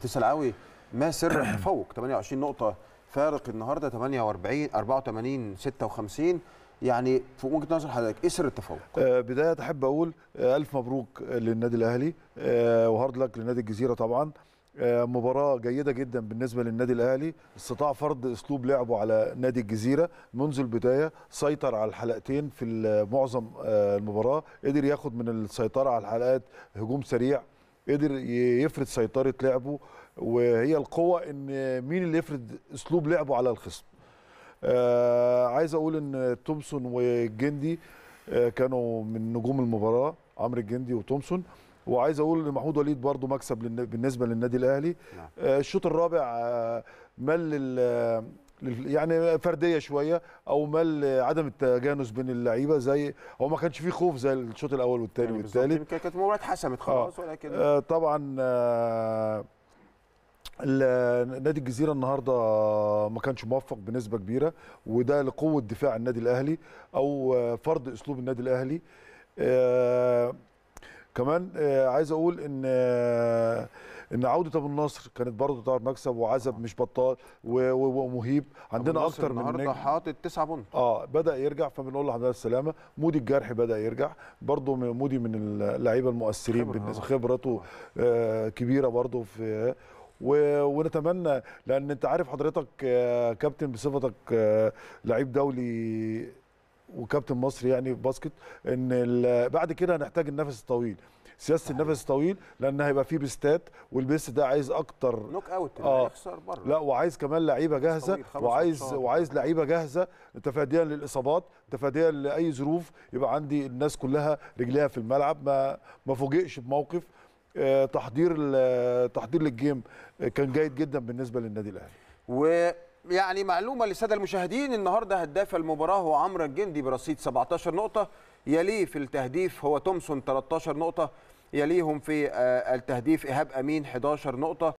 تسال قوي ما سر تفوق 28 نقطه فارق النهارده 48 84 56 يعني في وجهه نظر حضرتك ايه سر التفوق؟ آه بدايه احب اقول آه الف مبروك آه، للنادي الاهلي آه وهارد لك لنادي الجزيره طبعا آه، مباراة جيدة جدا بالنسبة للنادي الأهلي استطاع فرض أسلوب لعبه على نادي الجزيرة منذ البداية سيطر على الحلقتين في معظم آه، المباراة قدر ياخد من السيطرة على الحلقات هجوم سريع قدر يفرض سيطره لعبه وهي القوه ان مين اللي يفرض اسلوب لعبه على الخصم آه عايز اقول ان تومسون والجندي آه كانوا من نجوم المباراه عمرو الجندي وتومسون وعايز اقول ان محمود وليد برده مكسب بالنسبه للنادي الاهلي نعم. آه، الشوط آه الرابع مل يعني فرديه شويه او مال عدم التجانس بين اللعيبه زي هو ما كانش فيه خوف زي الشوط الاول والثاني يعني والثالث كانت مباراه حسمت آه. خلاص آه ولكن آه طبعا آه نادي الجزيره النهارده ما كانش موفق بنسبه كبيره وده لقوه دفاع النادي الاهلي او فرض اسلوب النادي الاهلي آه كمان آه، عايز اقول ان آه، ان عوده ابو النصر كانت برضه تعرف مكسب وعزب مش بطال ومهيب عندنا اكتر من النهارده حاطط تسعه بونت اه بدا يرجع فبنقول له حضرتك السلامه مودي الجرح بدا يرجع برضه مودي من اللعيبه المؤثرين بالنسبه خبرته آه كبيره برضه في ونتمنى لان انت عارف حضرتك آه، كابتن بصفتك لعيب دولي وكابتن مصر يعني في باسكت ان بعد كده هنحتاج النفس الطويل سياسه النفس الطويل لان هيبقى فيه بيستات والبيست ده عايز اكتر نوك اوت آه يخسر بره لا وعايز كمان لعيبه جاهزه وعايز شهر. وعايز لعيبه جاهزه تفاديا للاصابات تفاديا لاي ظروف يبقى عندي الناس كلها رجليها في الملعب ما ما فوجئش بموقف آه تحضير تحضير للجيم آه، كان جيد جدا بالنسبه للنادي الاهلي يعني معلومه للساده المشاهدين النهارده هداف المباراه هو عمرو الجندي برصيد 17 نقطه يليه في التهديف هو تومسون 13 نقطه يليهم في آه، التهديف ايهاب امين 11 نقطه